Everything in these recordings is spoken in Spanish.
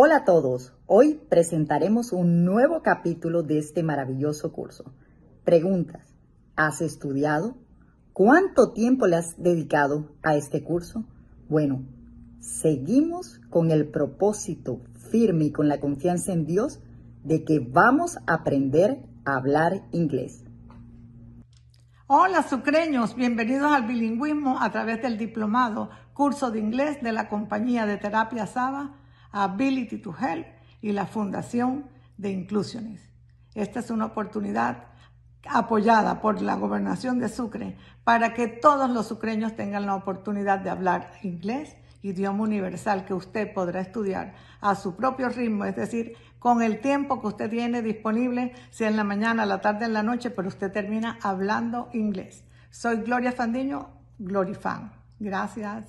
Hola a todos, hoy presentaremos un nuevo capítulo de este maravilloso curso. Preguntas, ¿has estudiado? ¿Cuánto tiempo le has dedicado a este curso? Bueno, seguimos con el propósito firme y con la confianza en Dios de que vamos a aprender a hablar inglés. Hola sucreños, bienvenidos al bilingüismo a través del diplomado curso de inglés de la compañía de terapia Saba Ability to Help y la Fundación de Inclusiones. Esta es una oportunidad apoyada por la gobernación de Sucre para que todos los sucreños tengan la oportunidad de hablar inglés, idioma universal que usted podrá estudiar a su propio ritmo, es decir, con el tiempo que usted tiene disponible, sea en la mañana, la tarde, en la noche, pero usted termina hablando inglés. Soy Gloria Fandiño, Glorifan. Gracias.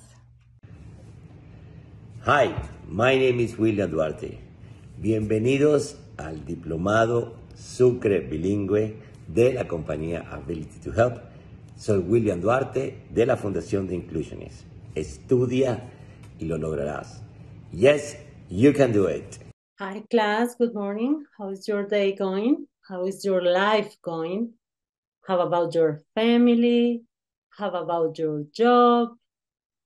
Hi, my name is William Duarte. Bienvenidos al Diplomado Sucre Bilingüe de la compañía Ability to Help. Soy William Duarte de la Fundación de Inclusiones. Estudia y lo lograrás. Yes, you can do it. Hi class, good morning. How is your day going? How is your life going? How about your family? How about your job?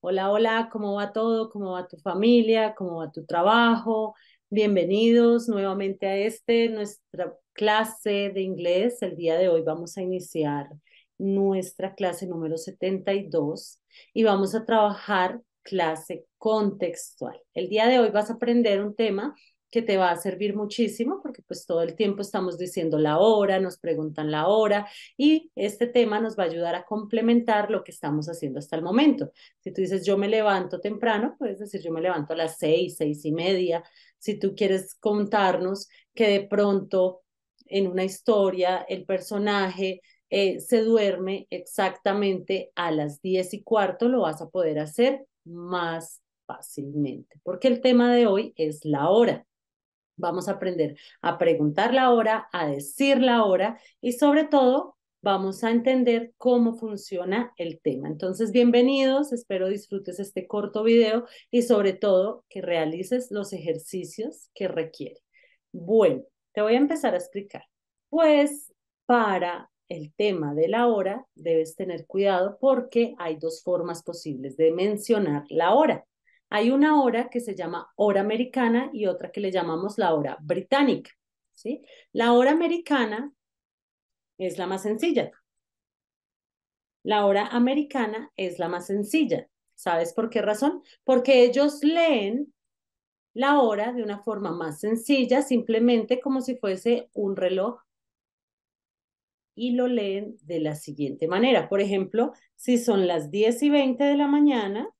Hola, hola, ¿cómo va todo? ¿Cómo va tu familia? ¿Cómo va tu trabajo? Bienvenidos nuevamente a este, nuestra clase de inglés. El día de hoy vamos a iniciar nuestra clase número 72 y vamos a trabajar clase contextual. El día de hoy vas a aprender un tema que te va a servir muchísimo porque pues todo el tiempo estamos diciendo la hora, nos preguntan la hora y este tema nos va a ayudar a complementar lo que estamos haciendo hasta el momento. Si tú dices yo me levanto temprano, puedes decir yo me levanto a las seis, seis y media. Si tú quieres contarnos que de pronto en una historia el personaje eh, se duerme exactamente a las diez y cuarto, lo vas a poder hacer más fácilmente, porque el tema de hoy es la hora. Vamos a aprender a preguntar la hora, a decir la hora y sobre todo vamos a entender cómo funciona el tema. Entonces, bienvenidos, espero disfrutes este corto video y sobre todo que realices los ejercicios que requiere. Bueno, te voy a empezar a explicar. Pues para el tema de la hora debes tener cuidado porque hay dos formas posibles de mencionar la hora. Hay una hora que se llama hora americana y otra que le llamamos la hora británica. ¿sí? La hora americana es la más sencilla. La hora americana es la más sencilla. ¿Sabes por qué razón? Porque ellos leen la hora de una forma más sencilla, simplemente como si fuese un reloj. Y lo leen de la siguiente manera. Por ejemplo, si son las 10 y 20 de la mañana,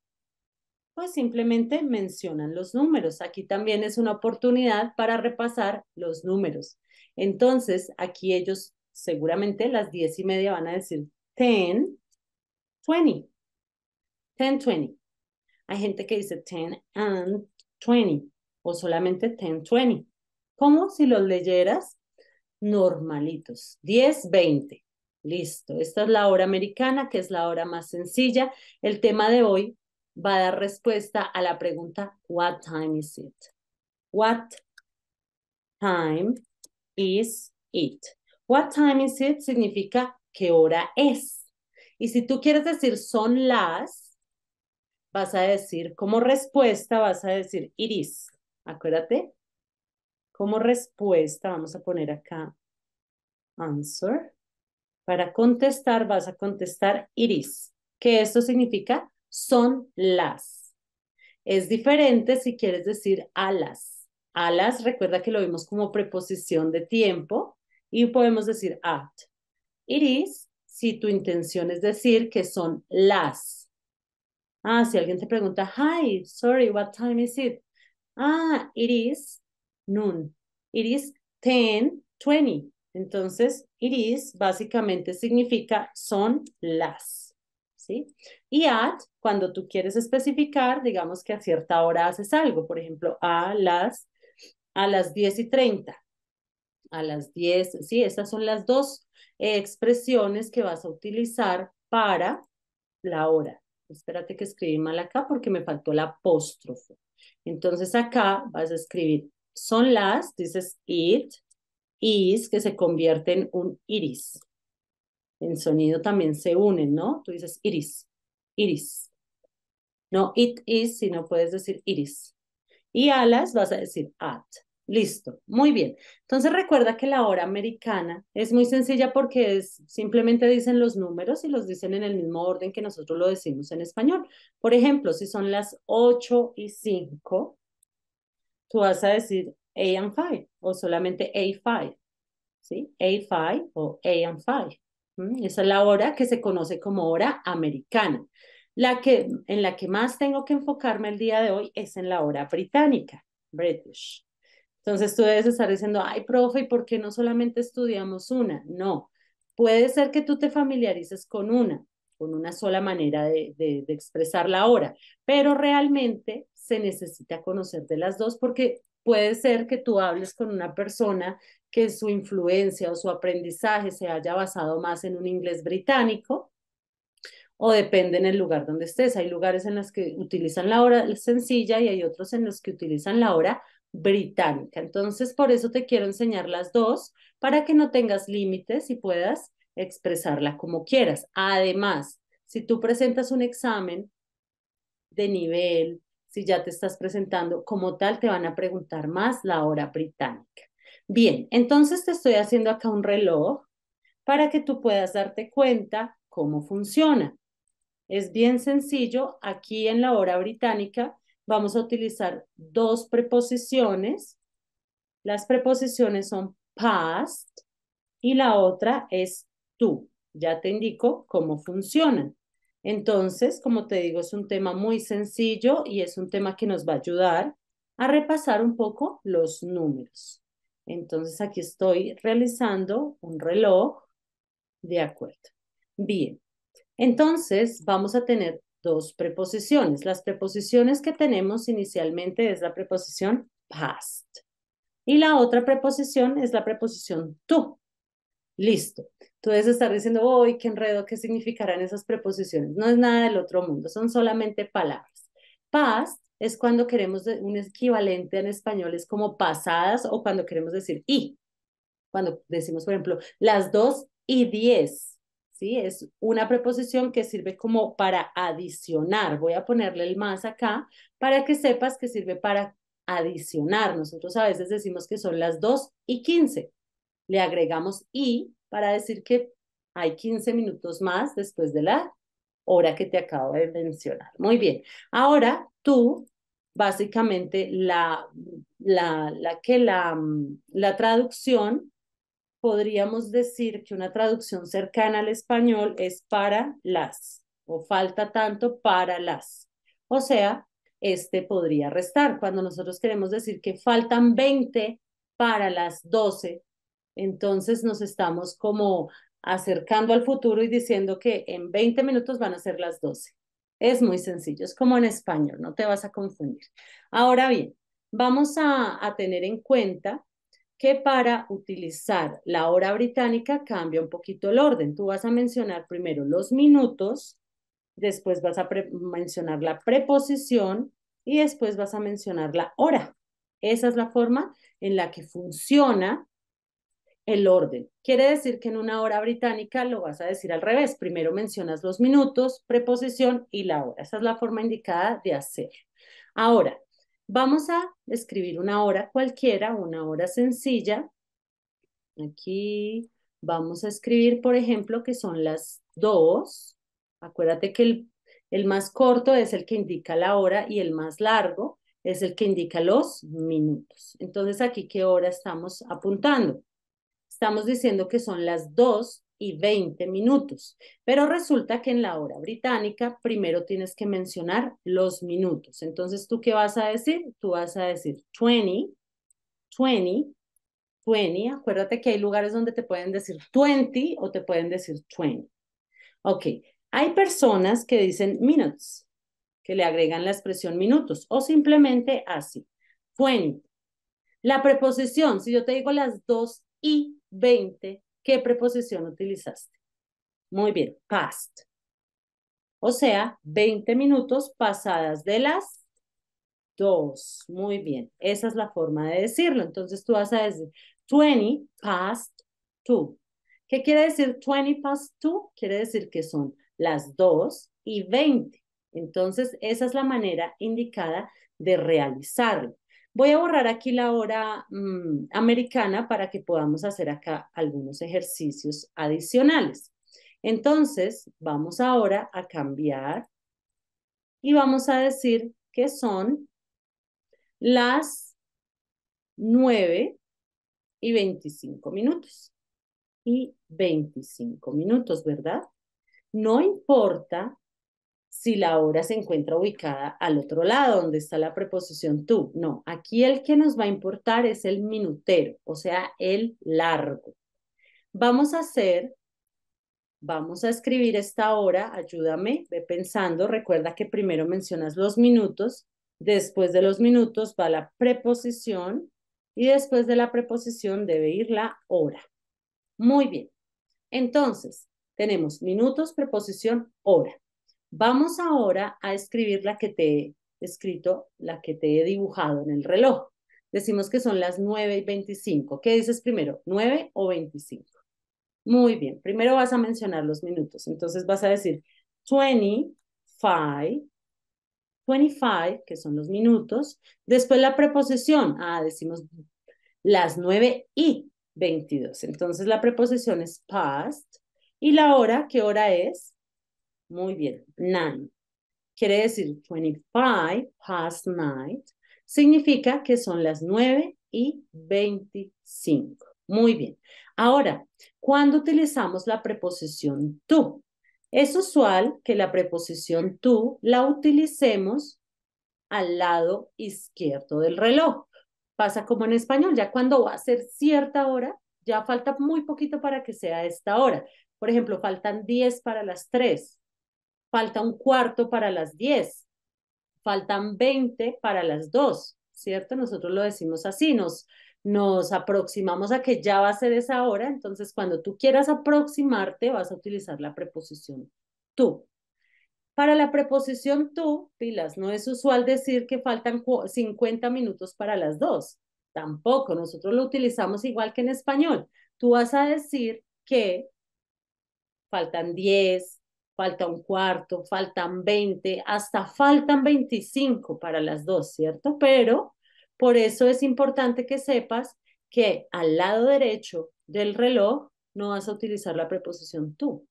pues simplemente mencionan los números. Aquí también es una oportunidad para repasar los números. Entonces, aquí ellos seguramente las diez y media van a decir 10, 20, 10, 20. Hay gente que dice 10 and 20 o solamente 10, 20. Como si los leyeras normalitos. 10, 20. Listo. Esta es la hora americana, que es la hora más sencilla. El tema de hoy va a dar respuesta a la pregunta What time is it? What time is it? What time is it significa qué hora es. Y si tú quieres decir son las, vas a decir como respuesta, vas a decir it is. Acuérdate. Como respuesta, vamos a poner acá answer. Para contestar, vas a contestar it is, que esto significa son las. Es diferente si quieres decir alas. Alas, recuerda que lo vimos como preposición de tiempo y podemos decir at. It is si tu intención es decir que son las. Ah, si alguien te pregunta, hi, sorry, what time is it? Ah, it is noon. It is 1020. Entonces, it is básicamente significa son las. Y at, cuando tú quieres especificar, digamos que a cierta hora haces algo, por ejemplo, a las, a las 10 y 30, a las 10, ¿sí? Estas son las dos eh, expresiones que vas a utilizar para la hora. Espérate que escribí mal acá porque me faltó la apóstrofe. Entonces acá vas a escribir son las, dices it, is, que se convierte en un iris, en sonido también se unen, ¿no? Tú dices iris, iris. No it is, sino puedes decir iris. Y alas vas a decir at. Listo, muy bien. Entonces recuerda que la hora americana es muy sencilla porque es simplemente dicen los números y los dicen en el mismo orden que nosotros lo decimos en español. Por ejemplo, si son las 8 y 5, tú vas a decir A and five o solamente A5, ¿sí? A5 o A and five. Esa es la hora que se conoce como hora americana. La que, en la que más tengo que enfocarme el día de hoy es en la hora británica, British. Entonces tú debes estar diciendo, ay, profe, ¿y por qué no solamente estudiamos una? No, puede ser que tú te familiarices con una, con una sola manera de, de, de expresar la hora, pero realmente se necesita conocer de las dos porque puede ser que tú hables con una persona que su influencia o su aprendizaje se haya basado más en un inglés británico o depende en el lugar donde estés. Hay lugares en los que utilizan la hora sencilla y hay otros en los que utilizan la hora británica. Entonces, por eso te quiero enseñar las dos para que no tengas límites y puedas expresarla como quieras. Además, si tú presentas un examen de nivel, si ya te estás presentando como tal, te van a preguntar más la hora británica. Bien, entonces te estoy haciendo acá un reloj para que tú puedas darte cuenta cómo funciona. Es bien sencillo, aquí en la hora británica vamos a utilizar dos preposiciones. Las preposiciones son past y la otra es tú. Ya te indico cómo funcionan. Entonces, como te digo, es un tema muy sencillo y es un tema que nos va a ayudar a repasar un poco los números. Entonces aquí estoy realizando un reloj de acuerdo. Bien, entonces vamos a tener dos preposiciones. Las preposiciones que tenemos inicialmente es la preposición past. Y la otra preposición es la preposición tú. Listo. Entonces estar diciendo, uy, qué enredo, qué significarán esas preposiciones. No es nada del otro mundo, son solamente palabras. Past es cuando queremos un equivalente en español, es como pasadas o cuando queremos decir y. Cuando decimos, por ejemplo, las dos y diez, ¿sí? Es una preposición que sirve como para adicionar. Voy a ponerle el más acá para que sepas que sirve para adicionar. Nosotros a veces decimos que son las dos y quince. Le agregamos y para decir que hay 15 minutos más después de la hora que te acabo de mencionar. Muy bien. Ahora tú, básicamente, la, la, la mm, la traducción, podríamos decir que una traducción cercana al español es para las, o falta tanto para las. O sea, este podría restar. Cuando nosotros queremos decir que faltan 20 para las 12, entonces nos estamos como acercando al futuro y diciendo que en 20 minutos van a ser las 12. Es muy sencillo, es como en español, no te vas a confundir. Ahora bien, vamos a, tener en cuenta que para utilizar la hora británica cambia un poquito el orden. Tú vas a mencionar primero los minutos, después vas a mencionar la preposición y después vas a mencionar la hora. Esa es la forma en la que funciona el orden. Quiere decir que en una hora británica lo vas a decir al revés. Primero mencionas los minutos, preposición y la hora. Esa es la forma indicada de hacer, Ahora, vamos a escribir una hora cualquiera, una hora sencilla. Aquí vamos a escribir, por ejemplo, que son las dos Acuérdate que el más corto es el que indica la hora y el más largo es el que indica los minutos. Entonces, aquí qué hora estamos apuntando estamos diciendo que son las 2 y 20 minutos, pero resulta que en la hora británica primero tienes que mencionar los minutos. Entonces, ¿tú qué vas a decir? Tú vas a decir 20, 20, 20. Acuérdate que hay lugares donde te pueden decir 20 o te pueden decir 20. Ok, hay personas que dicen minutes, que le agregan la expresión minutos o simplemente así, 20. La preposición, si yo te digo las 2 y 20, ¿qué preposición utilizaste? Muy bien, past. O sea, 20 minutos pasadas de las 2. Muy bien, esa es la forma de decirlo. Entonces tú vas a decir 20 past 2. ¿Qué quiere decir 20 past 2? Quiere decir que son las 2 y 20. Entonces esa es la manera indicada de realizarlo. Voy a borrar aquí la hora mm, americana para que podamos hacer acá algunos ejercicios adicionales. Entonces, vamos ahora a cambiar y vamos a decir que son las 9 y 25 minutos. Y 25 minutos, ¿verdad? No importa si la hora se encuentra ubicada al otro lado, donde está la preposición tú. No, aquí el que nos va a importar es el minutero, o sea, el largo. Vamos a hacer, vamos a escribir esta hora, ayúdame, ve pensando, recuerda que primero mencionas los minutos, después de los minutos va la preposición y después de la preposición debe ir la hora. Muy bien. Entonces, tenemos minutos, preposición, hora. Vamos ahora a escribir la que te he escrito, la que te he dibujado en el reloj. Decimos que son las 9 y 25. ¿Qué dices primero? ¿9 o 25? Muy bien. Primero vas a mencionar los minutos. Entonces vas a decir 25, 25, que son los minutos. Después la preposición. Ah, decimos las 9 y 22. Entonces la preposición es past. ¿Y la hora? ¿Qué hora es? Muy bien. Nine. Quiere decir 25 past night. Significa que son las 9 y 25. Muy bien. Ahora, ¿cuándo utilizamos la preposición to? Es usual que la preposición to la utilicemos al lado izquierdo del reloj. Pasa como en español, ya cuando va a ser cierta hora, ya falta muy poquito para que sea esta hora. Por ejemplo, faltan 10 para las 3 falta un cuarto para las 10, faltan 20 para las 2, ¿cierto? Nosotros lo decimos así, nos, nos aproximamos a que ya va a ser esa hora, entonces cuando tú quieras aproximarte vas a utilizar la preposición tú. Para la preposición tú, pilas, no es usual decir que faltan 50 minutos para las 2, tampoco, nosotros lo utilizamos igual que en español. Tú vas a decir que faltan 10, falta un cuarto, faltan 20, hasta faltan 25 para las dos, ¿cierto? Pero por eso es importante que sepas que al lado derecho del reloj no vas a utilizar la preposición tú.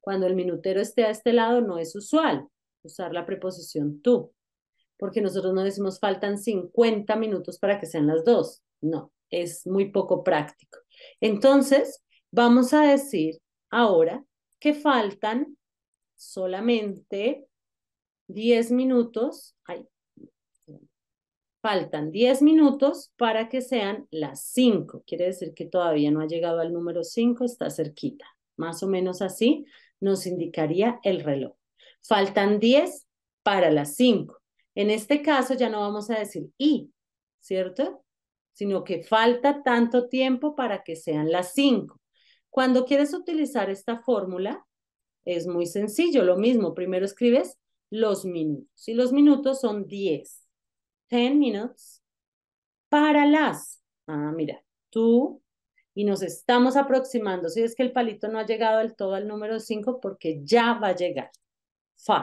Cuando el minutero esté a este lado no es usual usar la preposición tú, porque nosotros no decimos faltan 50 minutos para que sean las dos. No, es muy poco práctico. Entonces, vamos a decir ahora que faltan solamente 10 minutos, faltan 10 minutos para que sean las 5. Quiere decir que todavía no ha llegado al número 5, está cerquita. Más o menos así nos indicaría el reloj. Faltan 10 para las 5. En este caso ya no vamos a decir y, ¿cierto? Sino que falta tanto tiempo para que sean las 5. Cuando quieres utilizar esta fórmula, es muy sencillo, lo mismo, primero escribes los minutos y los minutos son 10. 10 minutos para las. Ah, mira, tú y nos estamos aproximando. Si es que el palito no ha llegado del todo al número 5 porque ya va a llegar. 5.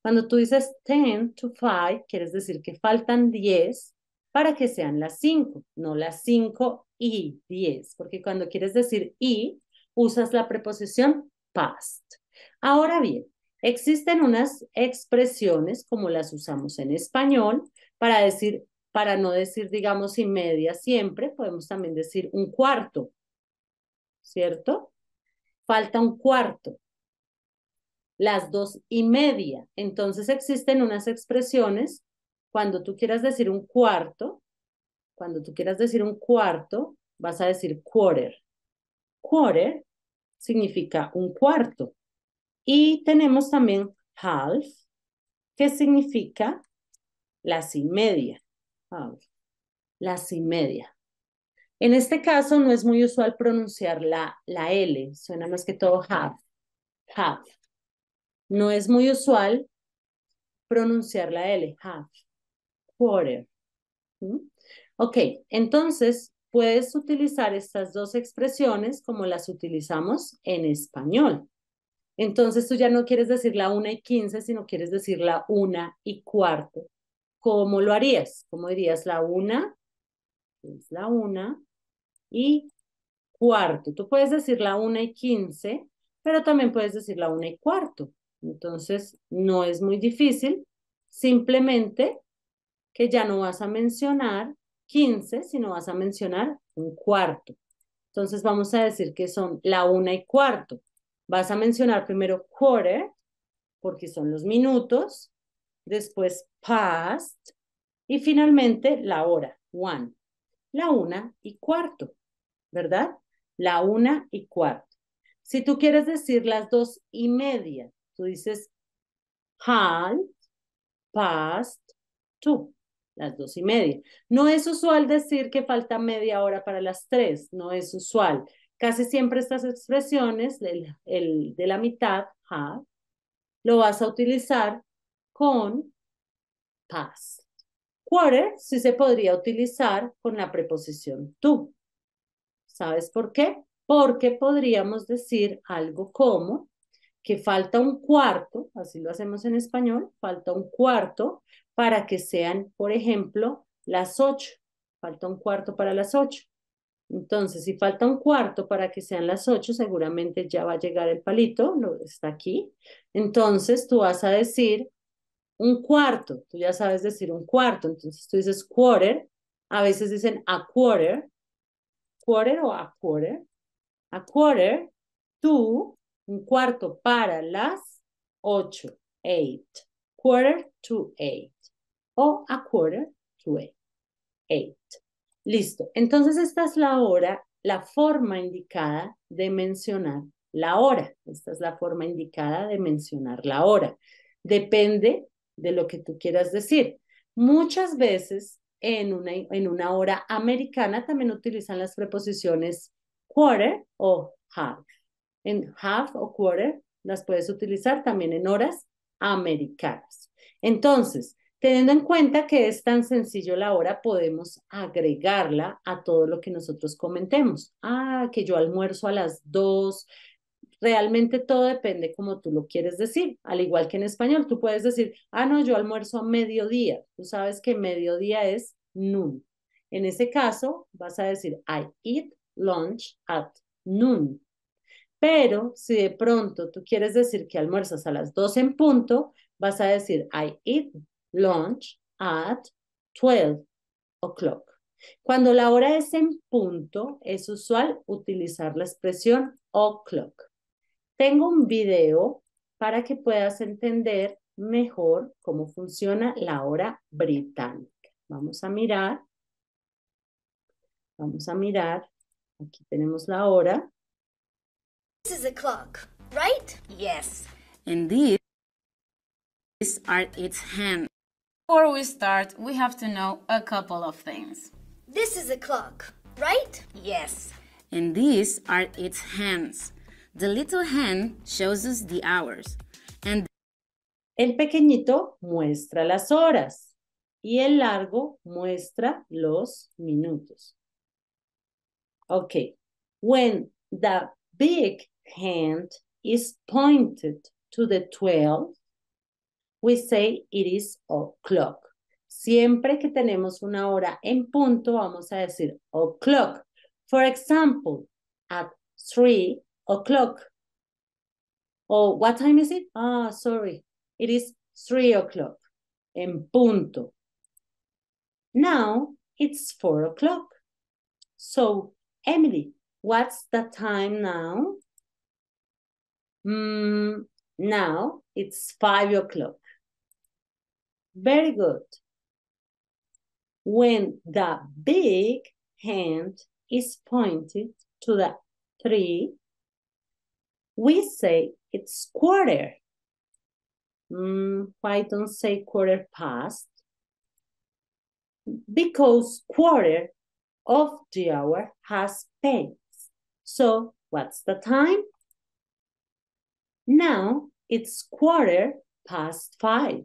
Cuando tú dices 10 to 5, quieres decir que faltan 10 para que sean las 5, no las 5 y 10, porque cuando quieres decir y, usas la preposición past. Ahora bien, existen unas expresiones como las usamos en español para decir, para no decir, digamos, y media siempre, podemos también decir un cuarto, ¿cierto? Falta un cuarto. Las dos y media. Entonces existen unas expresiones cuando tú quieras decir un cuarto, cuando tú quieras decir un cuarto, vas a decir quarter. Quarter significa un cuarto. Y tenemos también half, que significa las y media. Half, las y media. En este caso no es muy usual pronunciar la, la L, suena más que todo half, half. No es muy usual pronunciar la L, half, quarter. ¿Mm? Ok, entonces puedes utilizar estas dos expresiones como las utilizamos en español. Entonces tú ya no quieres decir la una y quince, sino quieres decir la una y cuarto. ¿Cómo lo harías? ¿Cómo dirías la una? Es pues la una y cuarto. Tú puedes decir la una y quince, pero también puedes decir la una y cuarto. Entonces no es muy difícil, simplemente que ya no vas a mencionar 15, sino vas a mencionar un cuarto. Entonces vamos a decir que son la una y cuarto. Vas a mencionar primero quarter, porque son los minutos, después past y finalmente la hora, one. La una y cuarto, ¿verdad? La una y cuarto. Si tú quieres decir las dos y media, tú dices half past two, las dos y media. No es usual decir que falta media hora para las tres, no es usual. Casi siempre estas expresiones, el, de la mitad, lo vas a utilizar con past. Quarter sí se podría utilizar con la preposición tú. ¿Sabes por qué? Porque podríamos decir algo como que falta un cuarto, así lo hacemos en español, falta un cuarto para que sean, por ejemplo, las ocho. Falta un cuarto para las ocho. Entonces, si falta un cuarto para que sean las ocho, seguramente ya va a llegar el palito, lo, está aquí. Entonces, tú vas a decir un cuarto, tú ya sabes decir un cuarto, entonces tú dices quarter, a veces dicen a quarter, quarter o a quarter, a quarter, tú, un cuarto para las ocho, eight, quarter to eight, o a quarter to eight, eight. Listo. Entonces esta es la hora, la forma indicada de mencionar la hora. Esta es la forma indicada de mencionar la hora. Depende de lo que tú quieras decir. Muchas veces en una, en una hora americana también utilizan las preposiciones quarter o half. En half o quarter las puedes utilizar también en horas americanas. Entonces, Teniendo en cuenta que es tan sencillo la hora, podemos agregarla a todo lo que nosotros comentemos. Ah, que yo almuerzo a las dos. Realmente todo depende como tú lo quieres decir. Al igual que en español, tú puedes decir, ah, no, yo almuerzo a mediodía. Tú sabes que mediodía es noon. En ese caso, vas a decir, I eat lunch at noon. Pero si de pronto tú quieres decir que almuerzas a las dos en punto, vas a decir I eat Launch at 12 o'clock. Cuando la hora es en punto, es usual utilizar la expresión o'clock. Tengo un video para que puedas entender mejor cómo funciona la hora británica. Vamos a mirar. Vamos a mirar. Aquí tenemos la hora. This is a clock, right? Yes. And these are its hands. Before we start, we have to know a couple of things. This is a clock, right? Yes. And these are its hands. The little hand shows us the hours. And el pequeñito muestra las horas y el largo muestra los minutos. Okay. When the big hand is pointed to the 12, we say it is o'clock. Siempre que tenemos una hora en punto, vamos a decir o'clock. For example, at 3 o'clock. Oh, what time is it? Ah, oh, sorry. It is 3 o'clock. En punto. Now it's 4 o'clock. So, Emily, what's the time now? Mm, now it's 5 o'clock. Very good. When the big hand is pointed to the tree, we say it's quarter. Mm, why don't say quarter past? Because quarter of the hour has passed. So what's the time? Now it's quarter past five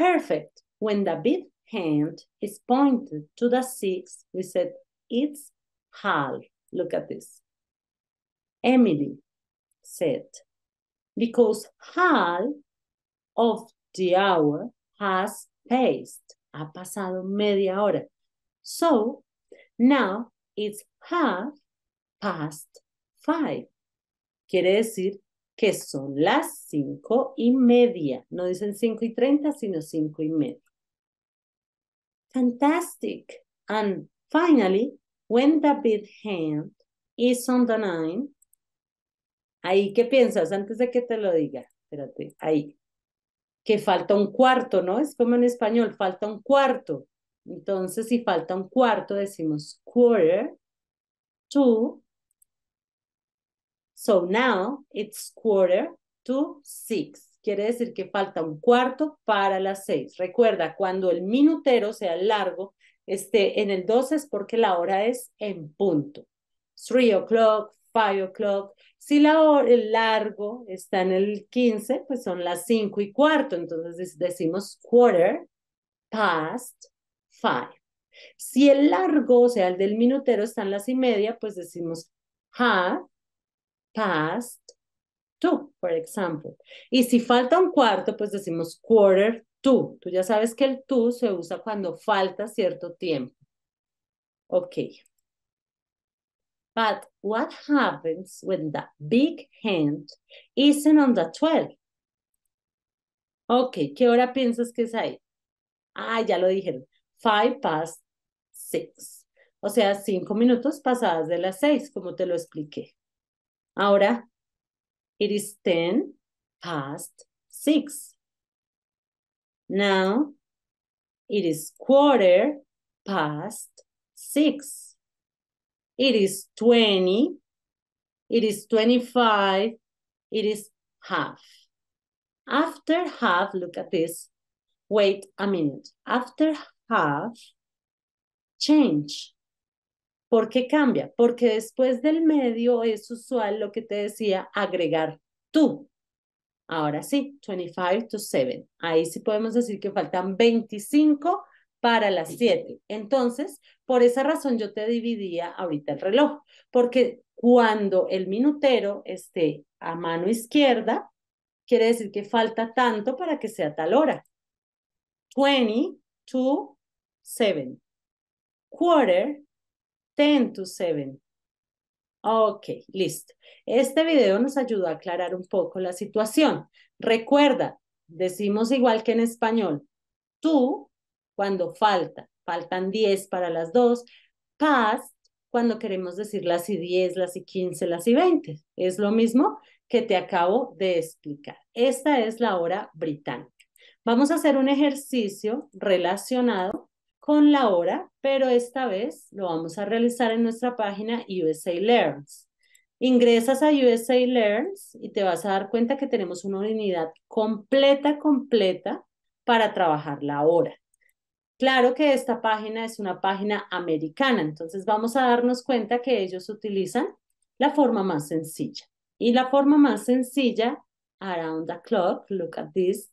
perfect. When the big hand is pointed to the six, we said it's half. Look at this. Emily said, because half of the hour has passed. Ha pasado media hora. So now it's half past five. Quiere decir que son las cinco y media. No dicen cinco y treinta, sino cinco y media. Fantastic. And finally, when the big hand is on the nine. Ahí, ¿qué piensas? Antes de que te lo diga, espérate, ahí. Que falta un cuarto, ¿no? Es como en español, falta un cuarto. Entonces, si falta un cuarto, decimos quarter to So now it's quarter to six. Quiere decir que falta un cuarto para las seis. Recuerda, cuando el minutero sea largo, esté en el 12 es porque la hora es en punto. Three o'clock, five o'clock. Si el largo está en el 15, pues son las cinco y cuarto. Entonces decimos quarter past five. Si el largo, o sea, el del minutero, está en las y media, pues decimos half past two, por ejemplo. Y si falta un cuarto, pues decimos quarter two. Tú ya sabes que el two se usa cuando falta cierto tiempo. Ok. But what happens when the big hand isn't on the 12? Ok, ¿qué hora piensas que es ahí? Ah, ya lo dijeron. Five past six. O sea, cinco minutos pasadas de las seis, como te lo expliqué. Ahora, it is 10 past 6. Now, it is quarter past 6. It is 20. It is 25. It is half. After half, look at this. Wait a minute. After half, change. ¿Por qué cambia? Porque después del medio es usual lo que te decía, agregar tú. Ahora sí, 25 to 7. Ahí sí podemos decir que faltan 25 para las 7. Entonces, por esa razón yo te dividía ahorita el reloj, porque cuando el minutero esté a mano izquierda, quiere decir que falta tanto para que sea tal hora. 20 to 7. Quarter 10 to 7. Ok, listo. Este video nos ayudó a aclarar un poco la situación. Recuerda, decimos igual que en español, tú cuando falta, faltan 10 para las 2, past cuando queremos decir las y 10, las y 15, las y 20. Es lo mismo que te acabo de explicar. Esta es la hora británica. Vamos a hacer un ejercicio relacionado con la hora, pero esta vez lo vamos a realizar en nuestra página USA Learns. Ingresas a USA Learns y te vas a dar cuenta que tenemos una unidad completa, completa para trabajar la hora. Claro que esta página es una página americana, entonces vamos a darnos cuenta que ellos utilizan la forma más sencilla. Y la forma más sencilla, around the clock, look at this,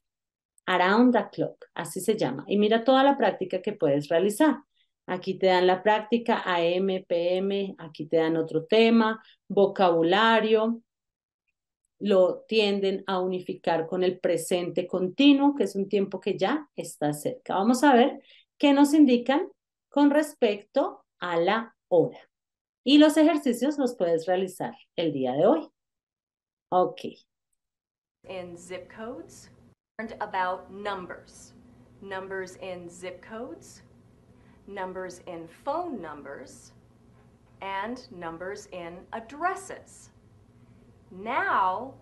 Around the Clock, así se llama. Y mira toda la práctica que puedes realizar. Aquí te dan la práctica AM, PM, aquí te dan otro tema, vocabulario, lo tienden a unificar con el presente continuo, que es un tiempo que ya está cerca. Vamos a ver qué nos indican con respecto a la hora. Y los ejercicios los puedes realizar el día de hoy. Ok. En zip codes. about numbers. Numbers in zip codes, numbers in phone numbers, and numbers in addresses. Now,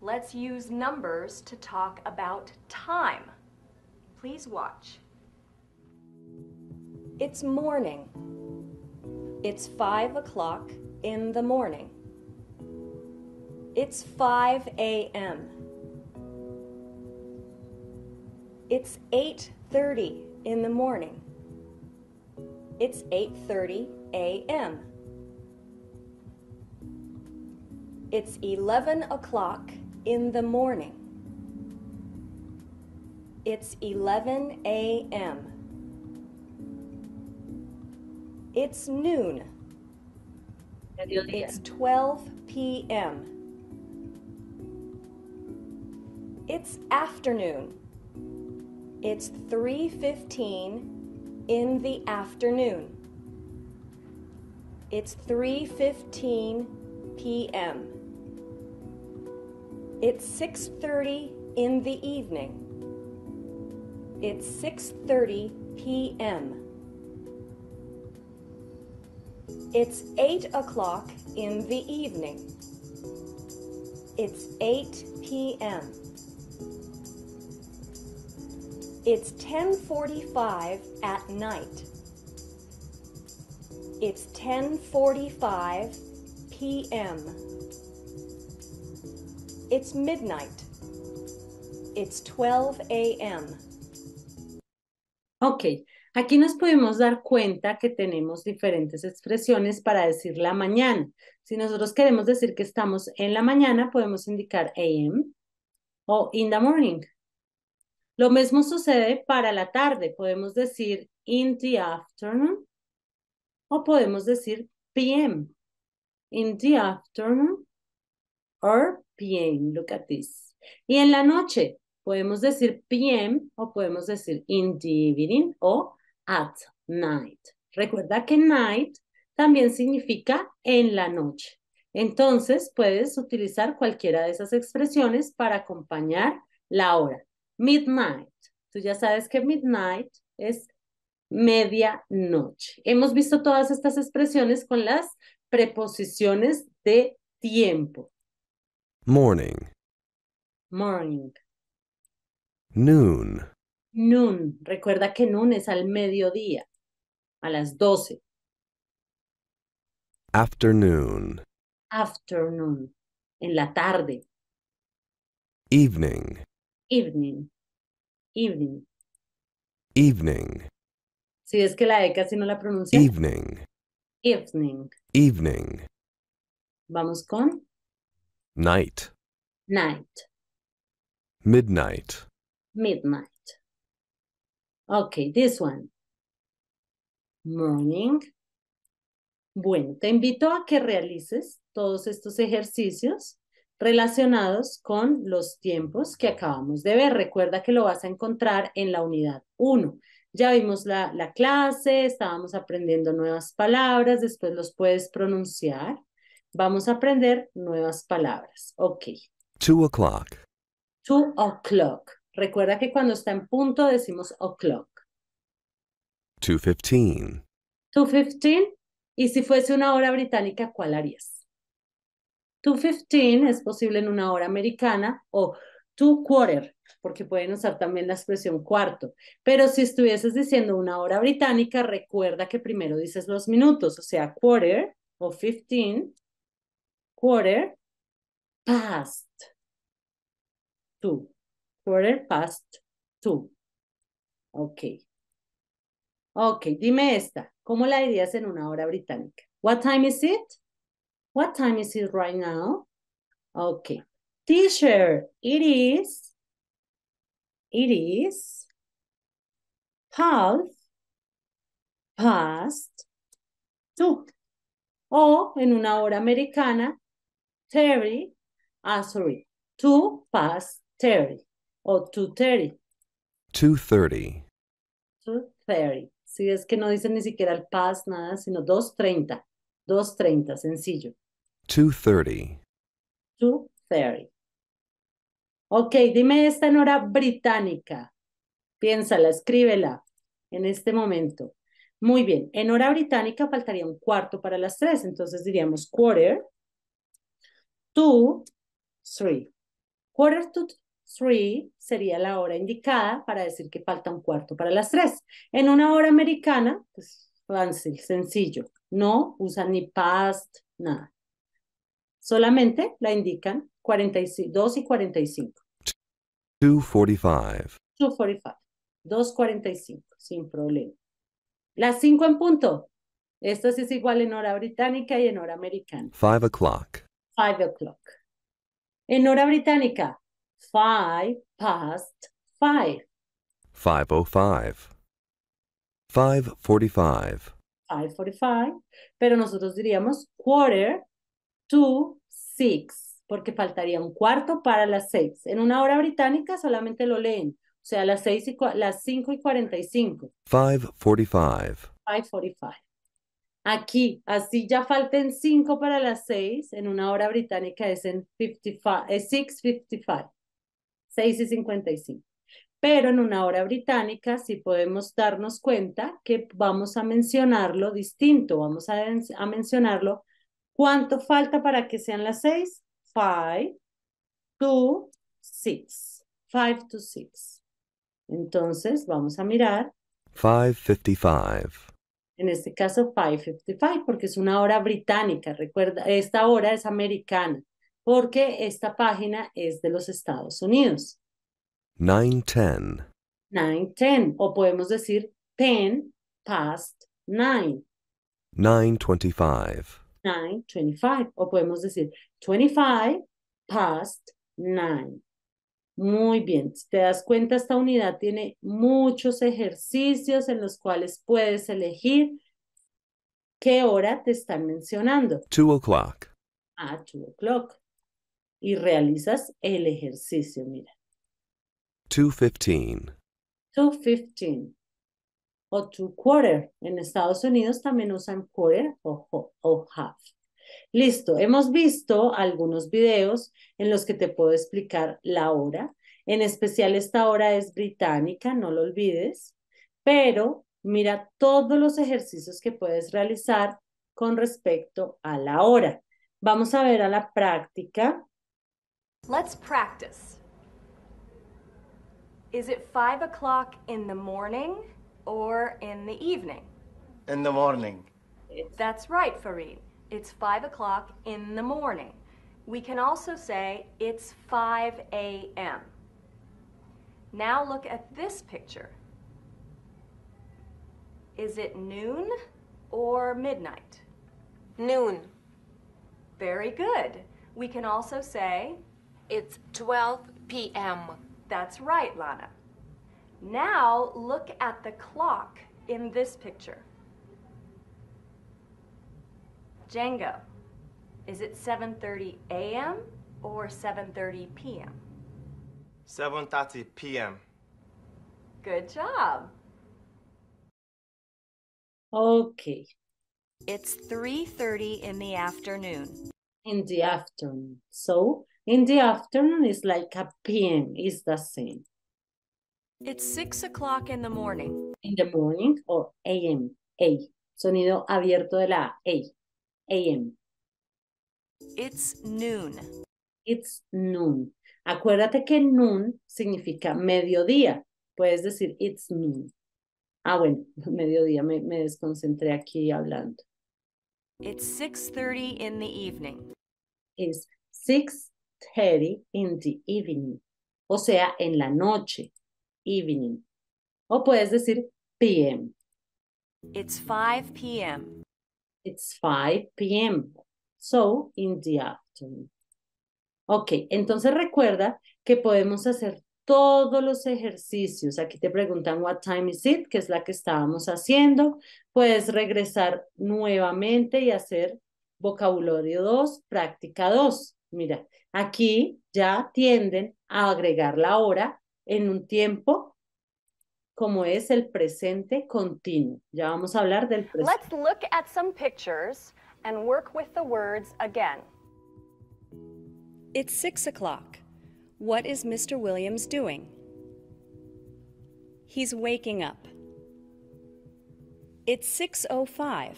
let's use numbers to talk about time. Please watch. It's morning. It's five o'clock in the morning. It's 5 a.m. It's 8:30 in the morning. It's 8:30 a.m. It's 11 o'clock in the morning. It's 11 a.m. It's noon. It's 12 p.m. It's afternoon. It's 3:15 in the afternoon. It's 3:15 p.m. It's 6:30 in the evening. It's 6:30 p.m. It's 8 o'clock in the evening. It's 8 p.m. It's 10:45 at night. It's 10:45 p.m. It's midnight. It's 12 a.m. Ok, aquí nos podemos dar cuenta que tenemos diferentes expresiones para decir la mañana. Si nosotros queremos decir que estamos en la mañana, podemos indicar a.m. o in the morning. Lo mismo sucede para la tarde. Podemos decir in the afternoon o podemos decir PM. In the afternoon or PM. Look at this. Y en la noche podemos decir PM o podemos decir in the evening o at night. Recuerda que night también significa en la noche. Entonces puedes utilizar cualquiera de esas expresiones para acompañar la hora midnight. Tú ya sabes que midnight es medianoche. Hemos visto todas estas expresiones con las preposiciones de tiempo. Morning. Morning. Noon. Noon. Recuerda que noon es al mediodía, a las doce. Afternoon. Afternoon. En la tarde. Evening evening. Evening. Evening. Si es que la E casi no la pronuncia. Evening. Evening. Evening. Vamos con. Night. Night. Midnight. Midnight. Okay, this one. Morning. Bueno, te invito a que realices todos estos ejercicios relacionados con los tiempos que acabamos de ver. Recuerda que lo vas a encontrar en la unidad 1. Ya vimos la, la clase, estábamos aprendiendo nuevas palabras, después los puedes pronunciar. Vamos a aprender nuevas palabras. Ok. Two o'clock. Two o'clock. Recuerda que cuando está en punto decimos o'clock. Two fifteen. Two fifteen. Y si fuese una hora británica, ¿cuál harías? 2.15 es posible en una hora americana o two quarter, porque pueden usar también la expresión cuarto. Pero si estuvieses diciendo una hora británica, recuerda que primero dices los minutos, o sea, quarter o 15, quarter past two, quarter past two. Ok. Ok, dime esta. ¿Cómo la dirías en una hora británica? What time is it? What time is it right now? Okay. Teacher, it is, it is half past two. O en una hora americana, Thirty. ah, sorry, two past thirty. o two thirty. thirty. Two thirty. Si sí, es que no dicen ni siquiera el past, nada, sino dos treinta. 2.30, sencillo. 2.30. 2.30. Ok, dime esta en hora británica. Piénsala, escríbela en este momento. Muy bien, en hora británica faltaría un cuarto para las tres, entonces diríamos quarter to three. Quarter to three sería la hora indicada para decir que falta un cuarto para las tres. En una hora americana, pues fácil, sencillo. No usan ni past, nada. Solamente la indican 42 y 45. 245. 245. 2.45, sin problema. Las 5 en punto. Esto es igual en hora británica y en hora americana. 5 o'clock. 5 o'clock. En hora británica, 5 past 5. 5.05. 5.45. 5.45, pero nosotros diríamos quarter to 6, porque faltaría un cuarto para las 6. En una hora británica solamente lo leen, o sea, las, 6 y, las y 5.45. 5.45. Aquí, así ya falten 5 para las 6, en una hora británica es en 55, es 6.55, 6 y 55 pero en una hora británica sí podemos darnos cuenta que vamos a mencionarlo distinto, vamos a, mencionarlo. ¿Cuánto falta para que sean las seis? Five to six. Five to six. Entonces vamos a mirar. fifty-five. En este caso fifty-five, porque es una hora británica, recuerda, esta hora es americana porque esta página es de los Estados Unidos. 9:10. 9:10 o podemos decir 10 past 9. 9:25. 9:25 o podemos decir 25 past 9. Muy bien. Te das cuenta esta unidad tiene muchos ejercicios en los cuales puedes elegir qué hora te están mencionando. 2 o'clock. A ah, 2 o'clock y realizas el ejercicio, mira. 215. 215. O two quarter. En Estados Unidos también usan quarter o, half. Listo, hemos visto algunos videos en los que te puedo explicar la hora. En especial esta hora es británica, no lo olvides. Pero mira todos los ejercicios que puedes realizar con respecto a la hora. Vamos a ver a la práctica. Let's practice. Is it five o'clock in the morning or in the evening? In the morning. That's right, Farid. It's five o'clock in the morning. We can also say it's 5 a.m. Now look at this picture. Is it noon or midnight? Noon. Very good. We can also say it's 12 p.m. That's right, Lana. Now look at the clock in this picture. Django, is it 7.30 a.m. or 7.30 p.m.? 7.30 p.m. Good job. Okay. It's 3.30 in the afternoon. In the afternoon. So, In the afternoon is like a p.m. It's the same. It's six o'clock in the morning. In the morning or a.m. A. Sonido abierto de la A. A.m. It's noon. It's noon. Acuérdate que noon significa mediodía. Puedes decir it's noon. Ah, bueno, mediodía, me, desconcentré aquí hablando. It's 6.30 in the evening. It's 6 30 in the evening, o sea, en la noche, evening. O puedes decir p.m. It's 5 p.m. It's 5 p.m. So, in the afternoon. Ok, entonces recuerda que podemos hacer todos los ejercicios. Aquí te preguntan what time is it, que es la que estábamos haciendo. Puedes regresar nuevamente y hacer vocabulario 2, práctica 2. Mira, aquí ya tienden a agregar la hora en un tiempo como es el presente continuo. Ya vamos a hablar del Let's look at some pictures and work with the words again. It's six o'clock. What is Mr. Williams doing? He's waking up. It's 6.05.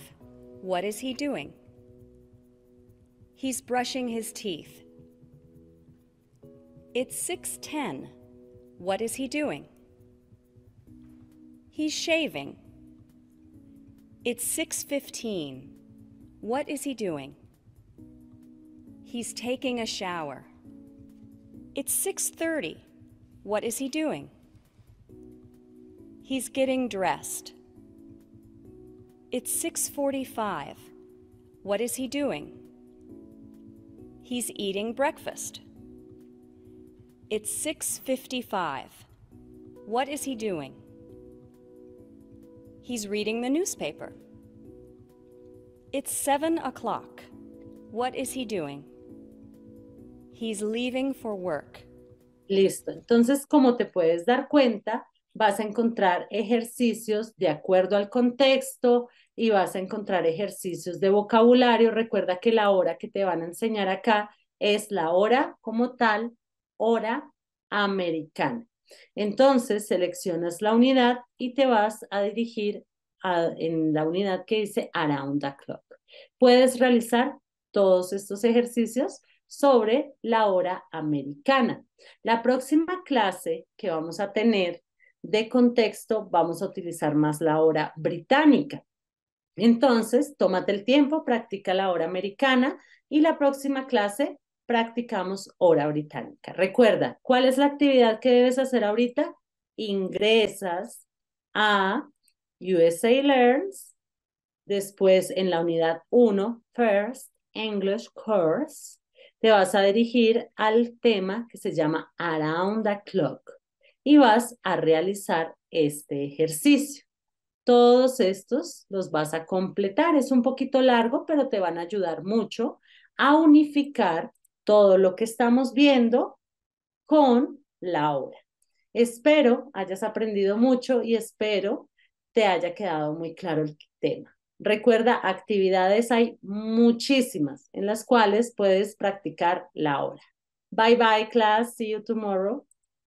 What is he doing? He's brushing his teeth. It's 6:10. What is he doing? He's shaving. It's 6:15. What is he doing? He's taking a shower. It's 6:30. What is he doing? He's getting dressed. It's 6:45. What is he doing? He's eating breakfast. It's 6:55. What is he doing? He's reading the newspaper. It's 7 o'clock. What is he doing? He's leaving for work. Listo. Entonces, como te puedes dar cuenta, vas a encontrar ejercicios de acuerdo al contexto, y vas a encontrar ejercicios de vocabulario. Recuerda que la hora que te van a enseñar acá es la hora como tal, hora americana. Entonces seleccionas la unidad y te vas a dirigir a, en la unidad que dice Around the Clock. Puedes realizar todos estos ejercicios sobre la hora americana. La próxima clase que vamos a tener de contexto, vamos a utilizar más la hora británica. Entonces, tómate el tiempo, practica la hora americana y la próxima clase practicamos hora británica. Recuerda, ¿cuál es la actividad que debes hacer ahorita? Ingresas a USA Learns, después en la unidad 1, First English Course, te vas a dirigir al tema que se llama Around the Clock y vas a realizar este ejercicio. Todos estos los vas a completar. Es un poquito largo, pero te van a ayudar mucho a unificar todo lo que estamos viendo con la hora. Espero hayas aprendido mucho y espero te haya quedado muy claro el tema. Recuerda, actividades hay muchísimas en las cuales puedes practicar la hora. Bye bye class, see you tomorrow.